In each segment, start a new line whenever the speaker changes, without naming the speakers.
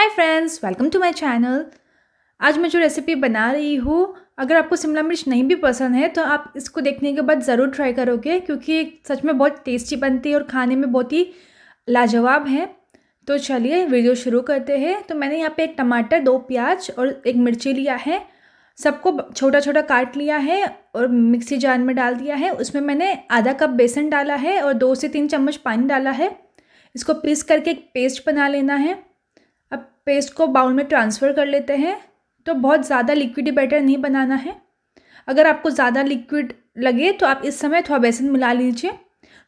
hi friends welcome to my channel आज मैं जो रेसिपी बना रही हूँ अगर आपको शिमला मिर्च नहीं भी पसंद है तो आप इसको देखने के बाद ज़रूर ट्राई करोगे क्योंकि सच में बहुत टेस्टी बनती है और खाने में बहुत ही लाजवाब है तो चलिए वीडियो शुरू करते हैं तो मैंने यहाँ पर एक टमाटर दो प्याज और एक मिर्ची लिया है सबको छोटा छोटा काट लिया है और मिक्सी जार में डाल दिया है उसमें मैंने आधा कप बेसन डाला है और दो से तीन चम्मच पानी डाला है इसको पीस करके एक पेस्ट बना लेना है पेस्ट को बाउल में ट्रांसफ़र कर लेते हैं तो बहुत ज़्यादा लिक्विड बैटर नहीं बनाना है अगर आपको ज़्यादा लिक्विड लगे तो आप इस समय थोड़ा बेसन मिला लीजिए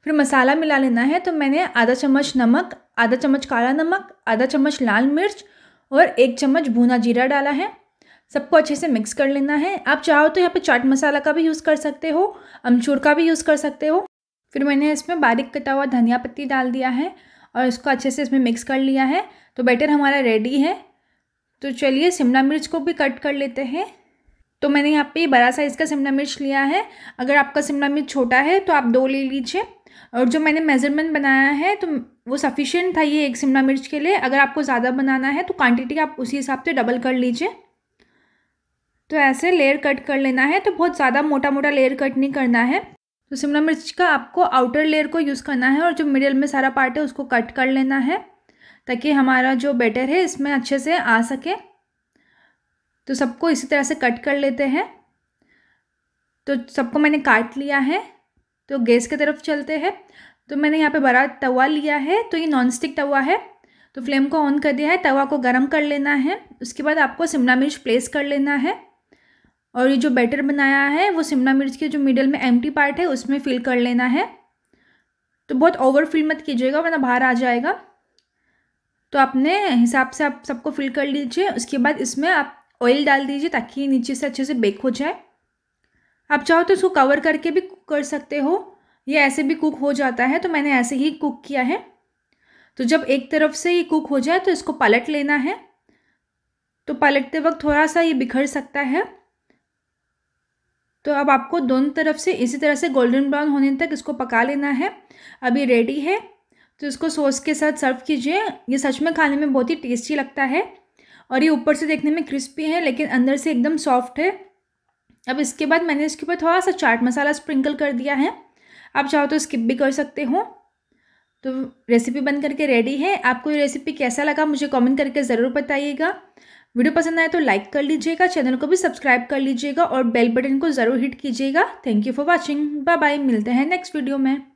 फिर मसाला मिला लेना है तो मैंने आधा चम्मच नमक आधा चम्मच काला नमक आधा चम्मच लाल मिर्च और एक चम्मच भुना जीरा डाला है सबको अच्छे से मिक्स कर लेना है आप चाहो तो यहाँ पे चाट मसाला का भी यूज़ कर सकते हो अमचूर का भी यूज़ कर सकते हो फिर मैंने इसमें बारीक कटा हुआ धनिया पत्ती डाल दिया है और इसको अच्छे से इसमें मिक्स कर लिया है तो बैटर हमारा रेडी है तो चलिए शिमला मिर्च को भी कट कर लेते हैं तो मैंने यहाँ पे बड़ा साइज़ का शिमला मिर्च लिया है अगर आपका शिमला मिर्च छोटा है तो आप दो ले लीजिए और जो मैंने मेज़रमेंट बनाया है तो वो सफिशिएंट था ये एक शिमला मिर्च के लिए अगर आपको ज़्यादा बनाना है तो क्वांटिटी आप उसी हिसाब से डबल कर लीजिए तो ऐसे लेयर कट कर लेना है तो बहुत ज़्यादा मोटा मोटा लेयर कट नहीं करना है तो शिमला मिर्च का आपको आउटर लेयर को यूज़ करना है और जो मिडिल में सारा पार्ट है उसको कट कर लेना है ताकि हमारा जो बैटर है इसमें अच्छे से आ सके तो सबको इसी तरह से कट कर लेते हैं तो सबको मैंने काट लिया है तो गैस की तरफ चलते हैं तो मैंने यहाँ पे बड़ा तवा लिया है तो ये नॉन स्टिक तवा है तो फ्लेम को ऑन कर दिया है तवा को गर्म कर लेना है उसके बाद आपको शिमला मिर्च प्लेस कर लेना है और ये जो बैटर बनाया है वो शिमला मिर्च के जो मिडल में एम्प्टी पार्ट है उसमें फिल कर लेना है तो बहुत ओवर फिल मत कीजिएगा वरना बाहर आ जाएगा तो आपने हिसाब से आप सबको फिल कर लीजिए उसके बाद इसमें आप ऑयल डाल दीजिए ताकि नीचे से अच्छे से बेक हो जाए आप चाहो तो इसको कवर करके भी कुक कर सकते हो ये ऐसे भी कुक हो जाता है तो मैंने ऐसे ही कुक किया है तो जब एक तरफ से ये कुक हो जाए तो इसको पलट लेना है तो पलटते वक्त थोड़ा सा ये बिखर सकता है तो अब आपको दोनों तरफ से इसी तरह से गोल्डन ब्राउन होने तक इसको पका लेना है अभी रेडी है तो इसको सॉस के साथ सर्व कीजिए ये सच में खाने में बहुत ही टेस्टी लगता है और ये ऊपर से देखने में क्रिस्पी है लेकिन अंदर से एकदम सॉफ्ट है अब इसके बाद मैंने इसके ऊपर थोड़ा सा चाट मसाला स्प्रिंकल कर दिया है आप चाहो तो स्किप भी कर सकते हो तो रेसिपी बन करके रेडी है आपको ये रेसिपी कैसा लगा मुझे कमेंट करके ज़रूर बताइएगा वीडियो पसंद आए तो लाइक कर लीजिएगा चैनल को भी सब्सक्राइब कर लीजिएगा और बेल बटन को ज़रूर हिट कीजिएगा thank you for watching bye bye मिलते हैं नेक्स्ट वीडियो में